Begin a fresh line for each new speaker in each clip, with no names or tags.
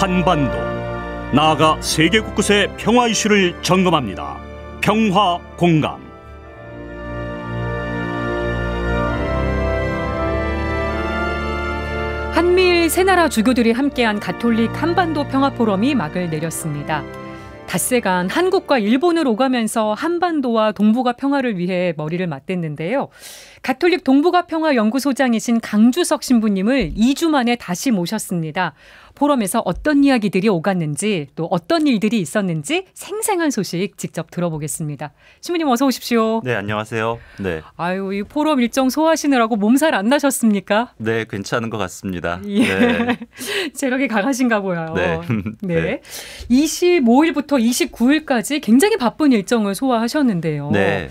한반도 나아가 세계 곳곳의 평화 이슈를 점검합니다. 평화 공감.
한미일 세 나라 주교들이 함께한 가톨릭 한반도 평화 포럼이 막을 내렸습니다. 닷새간 한국과 일본을 오가면서 한반도와 동북아 평화를 위해 머리를 맞댔는데요. 가톨릭 동북아 평화 연구소장이신 강주석 신부님을 2주 만에 다시 모셨습니다. 포럼에서 어떤 이야기들이 오갔는지 또 어떤 일들이 있었는지 생생한 소식 직접 들어보겠습니다. 신부님 어서 오십시오. 네,
안녕하세요. 네.
아유, 이 포럼 일정 소화하시느라고 몸살 안 나셨습니까?
네, 괜찮은 것 같습니다. 예. 네.
체력이 강하신가 보여요. 네. 네. 25일부터 29일까지 굉장히 바쁜 일정을 소화하셨는데요. 네.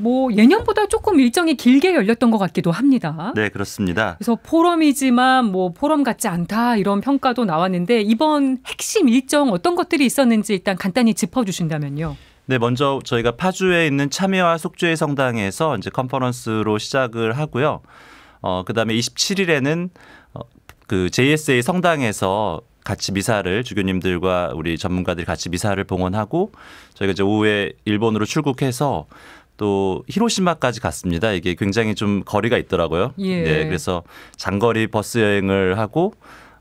뭐 예년보다 조금 일정이 길게 열렸던 것 같기도 합니다.
네, 그렇습니다.
그래서 포럼이지만 뭐 포럼 같지 않다 이런 평가도 나왔는데 이번 핵심 일정 어떤 것들이 있었는지 일단 간단히 짚어 주신다면요.
네, 먼저 저희가 파주에 있는 참여와 속죄 성당에서 이제 컨퍼런스로 시작을 하고요. 어, 그다음에 27일에는 어, 그 JSA 성당에서 같이 미사를 주교님들과 우리 전문가들 같이 미사를 봉헌하고 저희가 이제 오후에 일본으로 출국해서 또 히로시마까지 갔습니다. 이게 굉장히 좀 거리가 있더라고요. 예. 네, 그래서 장거리 버스 여행을 하고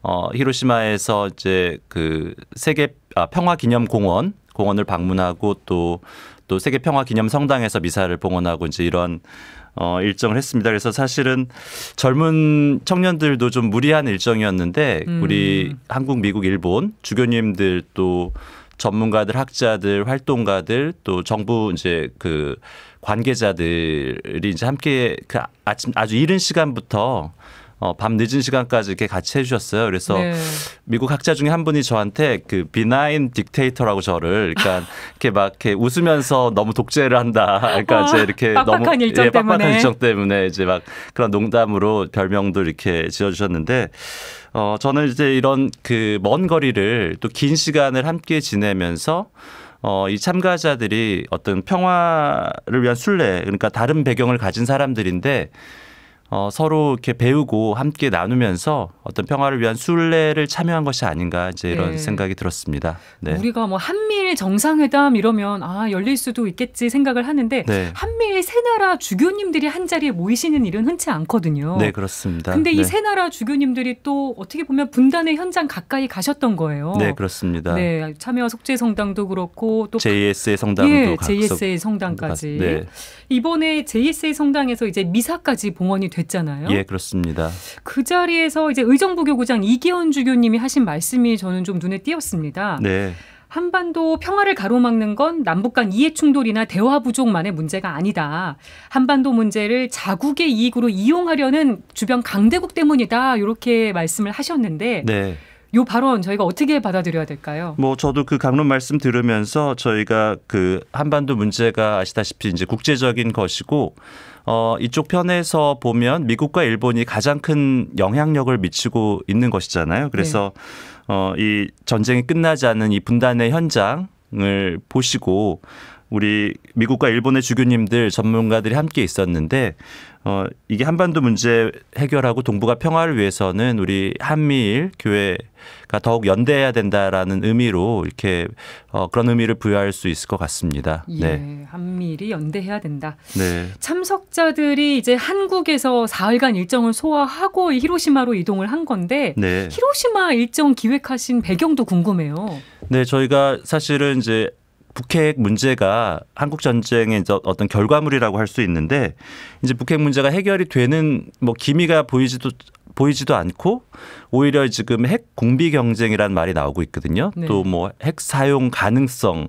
어, 히로시마에서 이제 그 세계 아, 평화 기념 공원 공원을 방문하고 또 또 세계 평화 기념 성당에서 미사를 봉헌하고 이제 이런 어, 일정을 했습니다. 그래서 사실은 젊은 청년들도 좀 무리한 일정이었는데 음. 우리 한국, 미국, 일본 주교님들 또 전문가들, 학자들, 활동가들 또 정부 이제 그 관계자들이 이제 함께 그 아침 아주 이른 시간부터 어, 밤 늦은 시간까지 이렇게 같이 해주셨어요. 그래서 네. 미국 학자 중에 한 분이 저한테 그 비나인 딕테이터라고 저를 그러니까 이렇게 막 이렇게 웃으면서 너무 독재를 한다. 그러니까 와, 어, 이제 이렇게 빡빡한 너무 예, 일정 예, 때문에. 빡빡한 일정 때문에 이제 막 그런 농담으로 별명도 이렇게 지어주셨는데 어, 저는 이제 이런 그 먼 거리를 또 긴 시간을 함께 지내면서 어, 이 참가자들이 어떤 평화를 위한 순례, 그러니까 다른 배경을 가진 사람들인데 어, 서로 이렇게 배우고 함께 나누면서 어떤 평화를 위한 순례를 참여한 것이 아닌가 이제 이런 네. 생각이 들었습니다. 네.
우리가 뭐 한미일 정상회담 이러면 아 열릴 수도 있겠지 생각을 하는데 네. 한미일 세 나라 주교님들이 한 자리에 모이시는 일은 흔치 않거든요. 네
그렇습니다. 근데 이세 네.
나라 주교님들이 또 어떻게 보면 분단의 현장 가까이 가셨던 거예요. 네 그렇습니다. 네 참여 속죄 성당도 그렇고 또 j
s 의 성당도 예, j s 의 성당까지 가, 네.
이번에 j s 의 성당에서 이제 미사까지 봉헌이 되. 됐잖아요. 예,
그렇습니다.
그 자리에서 이제 의정부교구장 이기원 주교님이 하신 말씀이 저는 좀 눈에 띄었습니다. 네. 한반도 평화를 가로막는 건 남북 간 이해 충돌이나 대화 부족만의 문제가 아니다. 한반도 문제를 자국의 이익으로 이용하려는 주변 강대국 때문이다. 이렇게 말씀을 하셨는데 네. 요 발언 저희가 어떻게 받아들여야 될까요?
뭐 저도 그 강론 말씀 들으면서 저희가 그 한반도 문제가 아시다시피 이제 국제적인 것이고 어 이쪽 편에서 보면 미국과 일본이 가장 큰 영향력을 미치고 있는 것이잖아요. 그래서 네. 어이 전쟁이 끝나지 않은 이 분단의 현장을 보시고 우리 미국과 일본의 주교님들 전문가들이 함께 있었는데 어 이게 한반도 문제 해결하고 동북아 평화를 위해서는 우리 한미일 교회가 더욱 연대해야 된다라는 의미로 이렇게 어 그런 의미를 부여할 수 있을 것 같습니다. 예, 네.
한미일이 연대해야 된다. 네. 참석자들이 이제 한국에서 사흘간 일정을 소화하고 히로시마로 이동을 한 건데 네. 히로시마 일정 기획하신 배경도 궁금해요.
네, 저희가 사실은 이제 북핵 문제가 한국 전쟁의 어떤 결과물이라고 할 수 있는데 이제 북핵 문제가 해결이 되는 뭐 기미가 보이지도 보이지도 않고 오히려 지금 핵 공비 경쟁이라는 말이 나오고 있거든요. 네. 또뭐 핵 사용 가능성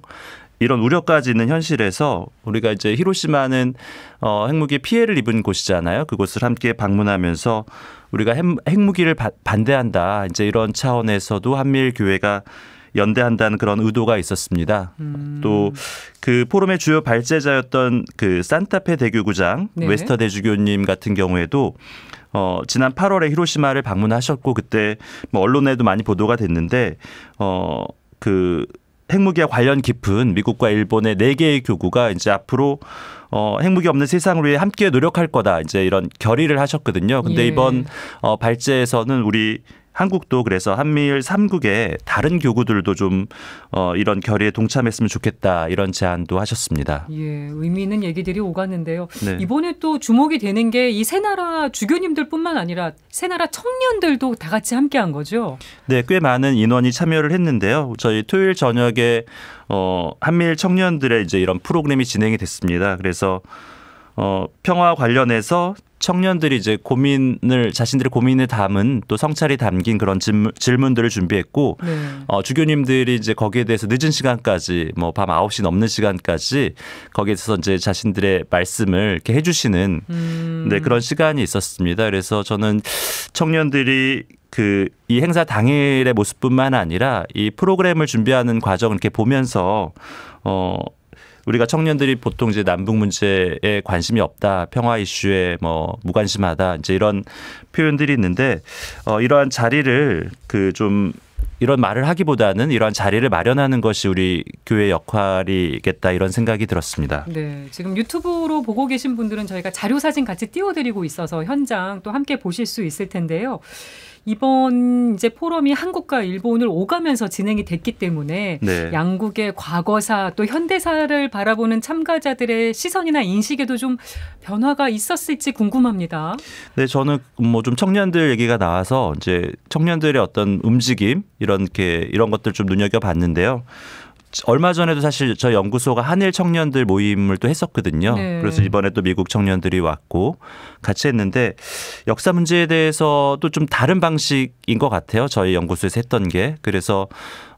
이런 우려까지 있는 현실에서 우리가 이제 히로시마는 어, 핵무기 피해를 입은 곳이잖아요. 그곳을 함께 방문하면서 우리가 핵, 무기를 반대한다. 이제 이런 차원에서도 한미일 교회가 연대한다는 그런 의도가 있었습니다. 음. 또그 포럼의 주요 발제자였던 그 산타페 대교구장 네. 웨스터 대주교님 같은 경우에도 어, 지난 8월에 히로시마를 방문하셨고 그때 뭐 언론에도 많이 보도가 됐는데 어, 그 핵무기와 관련 깊은 미국과 일본의 네 개의 교구가 이제 앞으로 어, 핵무기 없는 세상을 위해 함께 노력할 거다 이제 이런 결의를 하셨거든요. 근데 예. 이번 어, 발제에서는 우리 한국도 그래서 한미일 3국의 다른 교구들도 좀 어, 이런 결의에 동참했으면 좋겠다 이런 제안도 하셨습니다.
예, 의미 있는 얘기들이 오갔는데요. 네. 이번에 또 주목이 되는 게 이 세 나라 주교님들뿐만 아니라 세 나라 청년들도 다 같이 함께한 거죠.
네, 꽤 많은 인원이 참여를 했는데요. 저희 토요일 저녁에 어, 한미일 청년들의 이제 이런 프로그램이 진행이 됐습니다. 그래서 어, 평화 관련해서 청년들이 이제 고민을 자신들의 고민을 담은 또 성찰이 담긴 그런 질문, 질문들을 준비했고 네. 어, 주교님들이 이제 거기에 대해서 늦은 시간까지 뭐 밤 아홉 시 넘는 시간까지 거기에 대해서 이제 자신들의 말씀을 이렇게 해주시는 음. 네, 그런 시간이 있었습니다. 그래서 저는 청년들이 그 이 행사 당일의 모습뿐만 아니라 이 프로그램을 준비하는 과정 을 이렇게 보면서 어 우리가 청년들이 보통 이제 남북 문제에 관심이 없다, 평화 이슈에 뭐 무관심하다 이제 이런 표현들이 있는데 어 이러한 자리를 그 좀 이런 말을 하기보다는 이러한 자리를 마련하는 것이 우리 교회 역할이겠다 이런 생각이 들었습니다.
네, 지금 유튜브로 보고 계신 분들은 저희가 자료 사진 같이 띄워드리고 있어서 현장 또 함께 보실 수 있을 텐데요. 이번 이제 포럼이 한국과 일본을 오가면서 진행이 됐기 때문에 네. 양국의 과거사 또 현대사를 바라보는 참가자들의 시선이나 인식에도 좀 변화가 있었을지 궁금합니다.
네, 저는 뭐 좀 청년들 얘기가 나와서 이제 청년들의 어떤 움직임 이런 게 이런 것들 좀 눈여겨 봤는데요. 얼마 전에도 사실 저 연구소가 한일 청년들 모임을 또 했었거든요. 네. 그래서 이번에 또 미국 청년들이 왔고 같이 했는데 역사 문제에 대해서도 좀 다른 방식인 것 같아요. 저희 연구소에서 했던 게. 그래서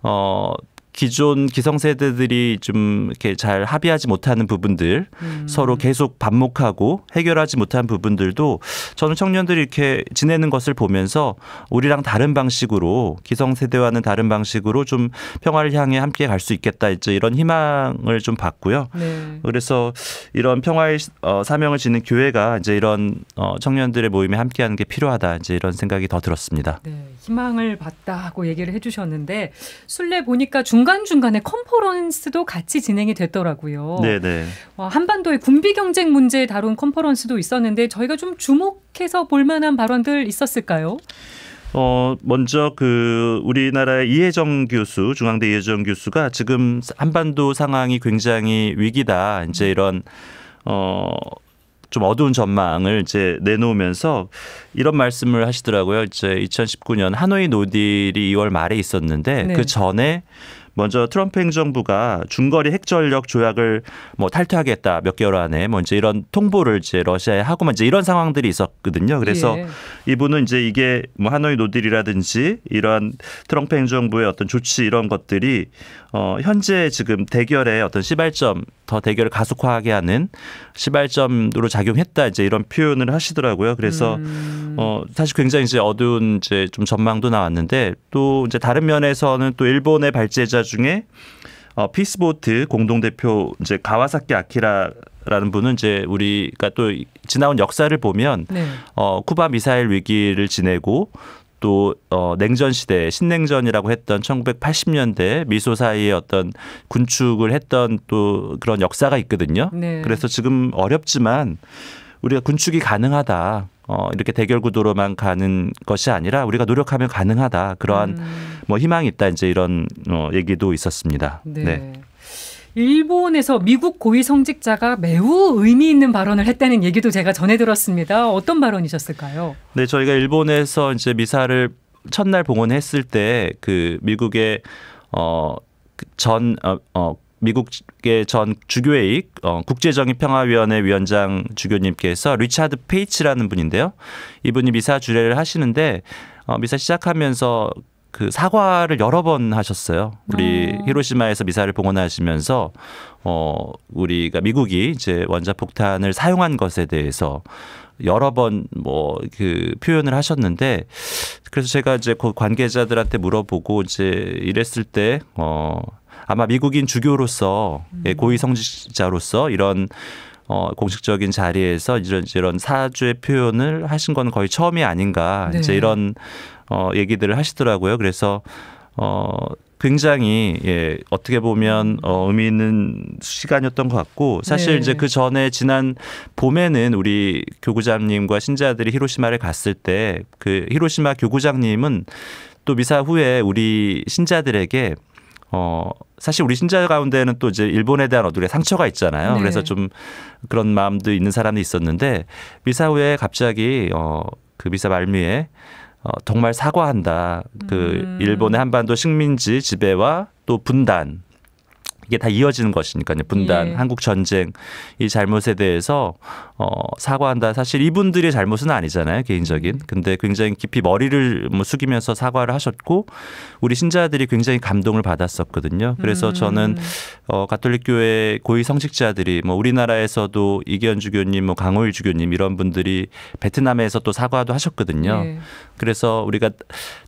어 기존 기성세대들이 좀 이렇게 잘 합의하지 못하는 부분들 음. 서로 계속 반목하고 해결하지 못한 부분들도 저는 청년들이 이렇게 지내는 것을 보면서 우리랑 다른 방식으로 기성세대와는 다른 방식으로 좀 평화를 향해 함께 갈 수 있겠다 이제 이런 희망을 좀 봤고요. 네. 그래서 이런 평화의 어, 사명을 지는 교회가 이제 이런 어, 청년들의 모임에 함께하는 게 필요하다 이제 이런 생각이 더 들었습니다. 네.
희망을 봤다고 하 얘기를 해주셨는데 순례 보니까 중 중간중간에 컨퍼런스도 같이 진행이 됐더라고요. 네네. 와, 어, 한반도의 군비 경쟁 문제에 다룬 컨퍼런스도 있었는데 저희가 좀 주목해서 볼 만한 발언들 있었을까요?
어, 먼저 그 우리나라의 이혜정 교수, 중앙대 이혜정 교수가 지금 한반도 상황이 굉장히 위기다. 이제 이런 어, 좀 어두운 전망을 이제 내놓으면서 이런 말씀을 하시더라고요. 이제 2019년 하노이 노딜이 2월 말에 있었는데 네. 그 전에 먼저 트럼프 행정부가 중거리 핵전력 조약을 뭐 탈퇴하겠다 몇 개월 안에 뭐 이제 이런 통보를 이제 러시아에 하고 이제 이런 상황들이 있었거든요. 그래서 예. 이분은 이제 이게 뭐 하노이 노딜이라든지 이런 트럼프 행정부의 어떤 조치 이런 것들이 어 현재 지금 대결의 어떤 시발점 더 대결을 가속화하게 하는 시발점으로 작용했다 이제 이런 표현을 하시더라고요. 그래서 음. 음. 어 사실 굉장히 이제 어두운 이제 좀 전망도 나왔는데 또 이제 다른 면에서는 또 일본의 발제자 중에 어 피스보트 공동 대표 이제 가와사키 아키라 라는 분은 이제 우리가 또 지나온 역사를 보면 네. 어, 쿠바 미사일 위기를 지내고 또 어, 냉전 시대 신냉전이라고 했던 1980년대 미소 사이의 어떤 군축을 했던 또 그런 역사가 있거든요. 네. 그래서 지금 어렵지만 우리가 군축이 가능하다. 어, 이렇게 대결 구도로만 가는 것이 아니라 우리가 노력하면 가능하다. 그러한 음. 뭐 희망이 있다. 이제 이런 어, 얘기도 있었습니다. 네. 네.
일본에서 미국 고위 성직자가 매우 의미 있는 발언을 했다는 얘기도 제가 전해 들었습니다. 어떤 발언이셨을까요?
네, 저희가 일본에서 이제 미사를 첫날 봉헌했을 때 그 미국의 어전 그 어, 어, 미국의 전 주교회의 어, 국제정의평화위원회 위원장 주교님께서 리차드 페이츠라는 분인데요. 이분이 미사 주례를 하시는데 어, 미사 시작하면서 그 사과를 여러 번 하셨어요. 우리 오. 아. 히로시마에서 미사를 봉헌하시면서 어 우리가 미국이 이제 원자 폭탄을 사용한 것에 대해서 여러 번 뭐 그 표현을 하셨는데 그래서 제가 이제 그 관계자들한테 물어보고 이제 이랬을 때어 아마 미국인 주교로서 예, 음. 고위 성직자로서 이런 어, 공식적인 자리에서 이런 이런 사죄 표현을 하신 건 거의 처음이 아닌가 네. 이제 이런 어, 얘기들을 하시더라고요. 그래서 어, 굉장히 예, 어떻게 보면 어, 의미 있는 시간이었던 것 같고 사실 네. 이제 그 전에 지난 봄에는 우리 교구장님과 신자들이 히로시마를 갔을 때 그 히로시마 교구장님은 또 미사 후에 우리 신자들에게 어 사실 우리 신자 가운데는 또 이제 일본에 대한 어두의 상처가 있잖아요. 네. 그래서 좀 그런 마음도 있는 사람이 있었는데 미사 후에 갑자기 어 그 미사 말미에 어 정말 사과한다. 그 음. 일본의 한반도 식민지 지배와 또 분단 이게 다 이어지는 것이니까요. 예. 분단, 예. 한국 전쟁 이 잘못에 대해서 어, 사과한다. 사실 이분들의 잘못은 아니잖아요. 개인적인. 근데 굉장히 깊이 머리를 뭐 숙이면서 사과를 하셨고 우리 신자들이 굉장히 감동을 받았었거든요. 그래서 음. 저는 어, 가톨릭 교회 고위 성직자들이 뭐 우리나라에서도 이기현 주교님, 뭐 강호일 주교님 이런 분들이 베트남에서 또 사과도 하셨거든요. 예. 그래서 우리가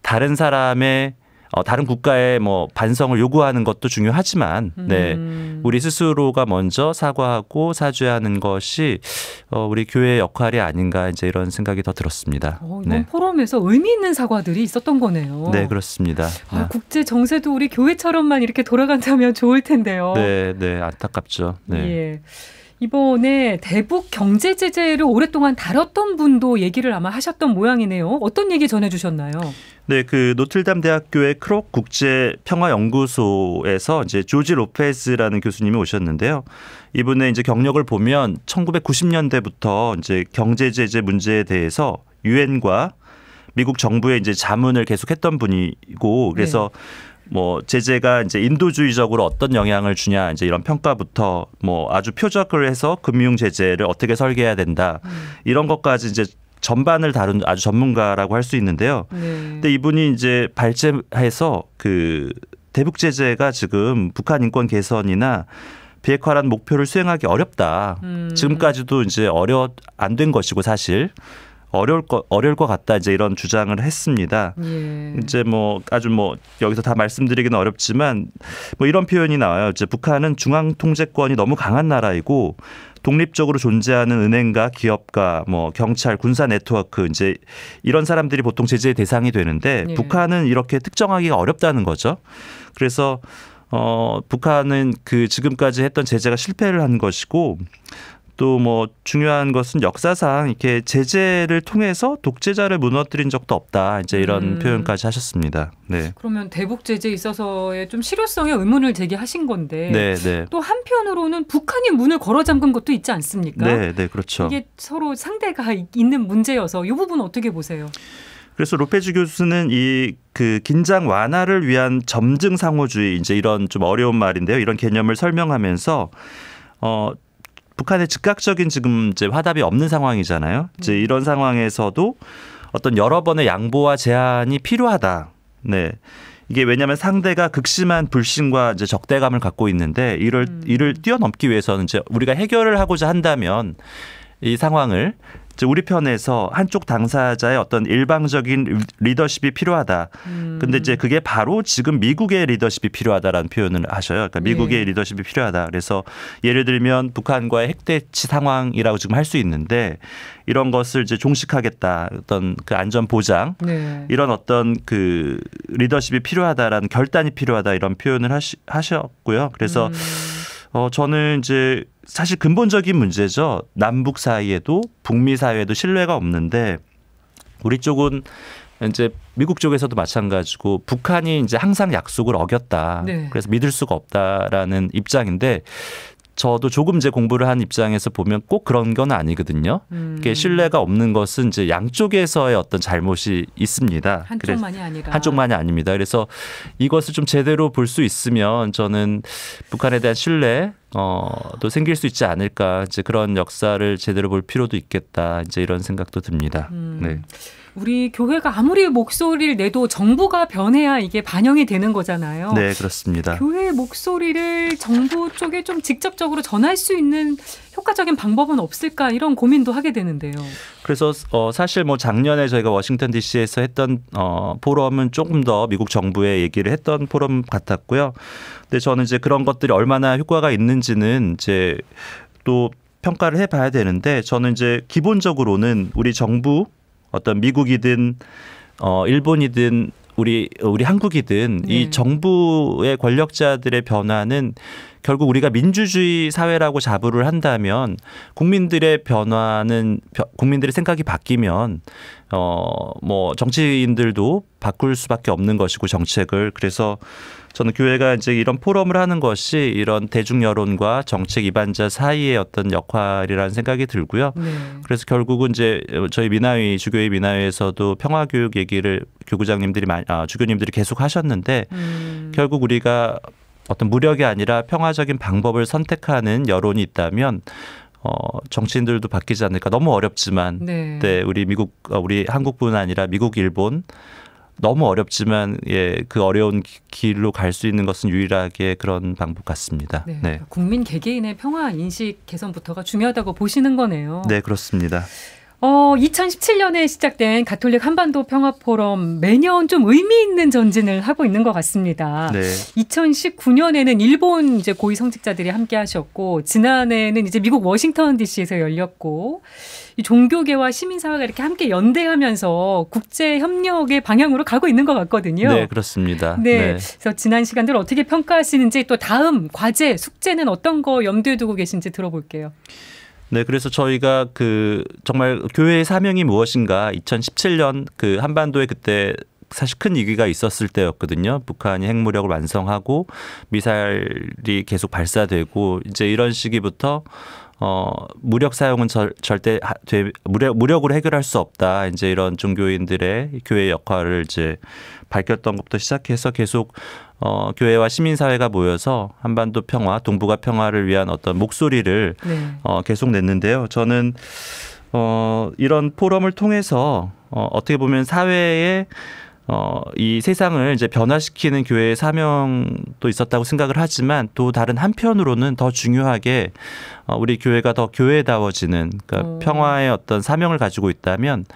다른 사람의 어, 다른 국가의 뭐 반성을 요구하는 것도 중요하지만 네 음. 우리 스스로가 먼저 사과하고 사죄하는 것이 어, 우리 교회의 역할이 아닌가 이제 이런 생각이 더 들었습니다. 어,
이번 네. 포럼에서 의미 있는 사과들이 있었던 거네요. 네
그렇습니다. 아,
아. 국제 정세도 우리 교회처럼만 이렇게 돌아간다면 좋을 텐데요.
네, 네 안타깝죠. 네.
예. 이번에 대북 경제 제재를 오랫동안 다뤘던 분도 얘기를 아마 하셨던 모양이네요. 어떤 얘기 전해 주셨나요?
네, 그 노틀담 대학교의 크록 국제 평화 연구소에서 이제 조지 로페즈라는 교수님이 오셨는데요. 이분의 이제 경력을 보면 1990년대부터 이제 경제 제재 문제에 대해서 유엔과 미국 정부의 이제 자문을 계속했던 분이고 그래서 네. 뭐 제재가 이제 인도주의적으로 어떤 영향을 주냐 이제 이런 평가부터 뭐 아주 표적을 해서 금융 제재를 어떻게 설계해야 된다 음. 이런 것까지 이제 전반을 다룬 아주 전문가라고 할 수 있는데요. 네. 근데 이분이 이제 발제해서 그 대북 제재가 지금 북한 인권 개선이나 비핵화란 목표를 수행하기 어렵다. 음. 지금까지도 이제 어려 안 된 것이고 사실 어려울 것 어려울 것 같다 이제 이런 주장을 했습니다. 예. 이제 뭐 아주 뭐 여기서 다 말씀드리기는 어렵지만 뭐 이런 표현이 나와요. 이제 북한은 중앙 통제권이 너무 강한 나라이고 독립적으로 존재하는 은행가, 기업가, 뭐 경찰, 군사 네트워크 이제 이런 사람들이 보통 제재의 대상이 되는데 예. 북한은 이렇게 특정하기가 어렵다는 거죠. 그래서 어 북한은 그 지금까지 했던 제재가 실패를 한 것이고 또뭐 중요한 것은 역사상 이렇게 제재를 통해서 독재자를 무너뜨린 적도 없다. 이제 이런 음. 표현까지 하셨습니다. 네.
그러면 대북 제재에 있어서의 좀 실효성에 의문을 제기하신 건데 네, 네. 또 한편으로는 북한이 문을 걸어 잠근 것도 있지 않습니까? 네,
네, 그렇죠. 이게
서로 상대가 있는 문제여서 이 부분 어떻게 보세요?
그래서 로페즈 교수는 이 그 긴장 완화를 위한 점증 상호주의 이제 이런 좀 어려운 말인데요. 이런 개념을 설명하면서 어 북한의 즉각적인 지금 이제 화답이 없는 상황이잖아요. 이제 음. 이런 상황에서도 어떤 여러 번의 양보와 제한이 필요하다. 네. 이게 왜냐하면 상대가 극심한 불신과 이제 적대감을 갖고 있는데 이를 음. 이를 뛰어넘기 위해서는 이제 우리가 해결을 하고자 한다면 이 상황을 우리 편에서 한쪽 당사자의 어떤 일방적인 리더십이 필요하다. 음. 근데 이제 그게 바로 지금 미국의 리더십이 필요하다라는 표현을 하셔요. 그러니까 네. 미국의 예. 리더십이 필요하다. 그래서 예를 들면 북한과의 핵대치 상황이라고 지금 할 수 있는데 이런 것을 이제 종식하겠다. 어떤 그 안전 보장 네. 이런 어떤 그 리더십이 필요하다라는 결단이 필요하다 이런 표현을 하시, 하셨고요. 그래서 음. 어 저는 이제 사실 근본적인 문제죠. 남북 사이에도 북미 사이에도 신뢰가 없는데 우리 쪽은 이제 미국 쪽에서도 마찬가지고 북한이 이제 항상 약속을 어겼다. 네. 그래서 믿을 수가 없다라는 입장인데 저도 조금 제 공부를 한 입장에서 보면 꼭 그런 건 아니거든요. 음. 이게 신뢰가 없는 것은 이제 양쪽에서의 어떤 잘못이 있습니다. 한쪽만이 아니라 한쪽만이 아닙니다. 그래서 이것을 좀 제대로 볼 수 있으면 저는 북한에 대한 신뢰 어또 생길 수 있지 않을까 이제 그런 역사를 제대로 볼 필요도 있겠다 이제 이런 생각도 듭니다. 음. 네.
우리 교회가 아무리 목소리를 내도 정부가 변해야 이게 반영이 되는 거잖아요. 네,
그렇습니다.
교회의 목소리를 정부 쪽에 좀 직접적으로 전할 수 있는 효과적인 방법은 없을까 이런 고민도 하게 되는데요.
그래서 어, 사실 뭐 작년에 저희가 워싱턴 D.C.에서 했던 어, 포럼은 조금 더 미국 정부의 얘기를 했던 포럼 같았고요. 근데 저는 이제 그런 것들이 얼마나 효과가 있는지는 이제 또 평가를 해봐야 되는데 저는 이제 기본적으로는 우리 정부 어떤 미국이든 어, 일본이든 우리 우리 한국이든 네. 이 정부의 권력자들의 변화는 결국 우리가 민주주의 사회라고 자부를 한다면 국민들의 변화는 국민들의 생각이 바뀌면 어 뭐 정치인들도 바꿀 수밖에 없는 것이고 정책을 그래서 저는 교회가 이제 이런 포럼을 하는 것이 이런 대중 여론과 정책 입안자 사이의 어떤 역할이라는 생각이 들고요. 네. 그래서 결국은 이제 저희 민화위 주교회 민화위에서도 평화 교육 얘기를 교구장님들이 이 아, 주교님들이 계속 하셨는데 음. 결국 우리가 어떤 무력이 아니라 평화적인 방법을 선택하는 여론이 있다면 어, 정치인들도 바뀌지 않을까 너무 어렵지만 네. 네 우리 미국 어, 우리 한국뿐 아니라 미국 일본 너무 어렵지만 예그 어려운 길로 갈 수 있는 것은 유일하게 그런 방법 같습니다. 네. 네.
국민 개개인의 평화 인식 개선부터가 중요하다고 보시는 거네요. 네
그렇습니다.
어, 2017년에 시작된 가톨릭 한반도 평화 포럼 매년 좀 의미 있는 전진을 하고 있는 것 같습니다. 네. 2019년에는 일본 이제 고위 성직자들이 함께 하셨고 지난해는 이제 미국 워싱턴 DC에서 열렸고 이 종교계와 시민 사회가 이렇게 함께 연대하면서 국제 협력의 방향으로 가고 있는 것 같거든요. 네,
그렇습니다. 네. 네.
그래서 지난 시간들 어떻게 평가하시는지 또 다음 과제, 숙제는 어떤 거 염두에 두고 계신지 들어볼게요.
네, 그래서 저희가 그 정말 교회의 사명이 무엇인가 2017년 그 한반도에 그때 사실 큰 위기가 있었을 때였거든요. 북한이 핵무력을 완성하고 미사일이 계속 발사되고 이제 이런 시기부터 어, 무력 사용은 절, 절대 무력, 무력으로 해결할 수 없다. 이제 이런 종교인들의 교회 역할을 이제 밝혔던 것부터 시작해서 계속 어, 교회와 시민사회가 모여서 한반도 평화, 동북아 평화를 위한 어떤 목소리를 네. 어, 계속 냈는데요. 저는 어, 이런 포럼을 통해서 어, 어떻게 보면 사회에 어, 이 세상을 이제 변화시키는 교회의 사명도 있었다고 생각을 하지만 또 다른 한편으로는 더 중요하게 어, 우리 교회가 더 교회다워지는 그니까 평화의 어떤 사명을 가지고 있다면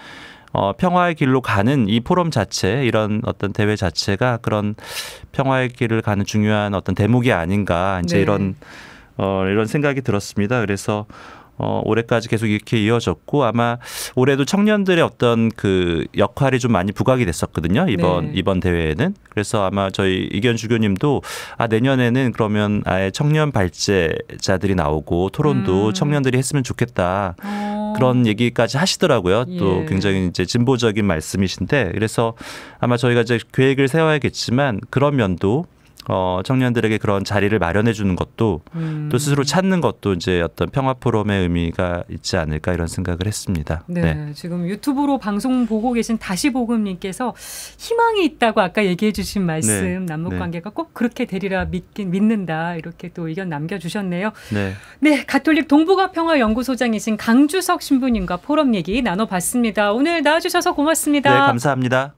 어, 평화의 길로 가는 이 포럼 자체 이런 어떤 대회 자체가 그런 평화의 길을 가는 중요한 어떤 대목이 아닌가 이제 네. 이런 어, 이런 생각이 들었습니다. 그래서 어, 올해까지 계속 이렇게 이어졌고 아마 올해도 청년들의 어떤 그 역할이 좀 많이 부각이 됐었거든요. 이번 네. 이번 대회에는. 그래서 아마 저희 이견 주교님도 아 내년에는 그러면 아예 청년 발제자들이 나오고 토론도 음. 청년들이 했으면 좋겠다. 어. 그런 얘기까지 하시더라고요. 예. 또 굉장히 이제 진보적인 말씀이신데 그래서 아마 저희가 이제 계획을 세워야겠지만 그런 면도 어, 청년들에게 그런 자리를 마련해 주는 것도 음. 또 스스로 찾는 것도 이제 어떤 평화 포럼의 의미가 있지 않을까 이런 생각을 했습니다. 네, 네.
지금 유튜브로 방송 보고 계신 다시 보금님께서 희망이 있다고 아까 얘기해 주신 말씀 네. 남북 네. 관계가 네. 꼭 그렇게 되리라 믿긴 믿는다 이렇게 또 의견 남겨주셨네요. 네, 네 가톨릭 동북아 평화 연구소장이신 강주석 신부님과 포럼 얘기 나눠봤습니다. 오늘 나와주셔서 고맙습니다. 네,
감사합니다.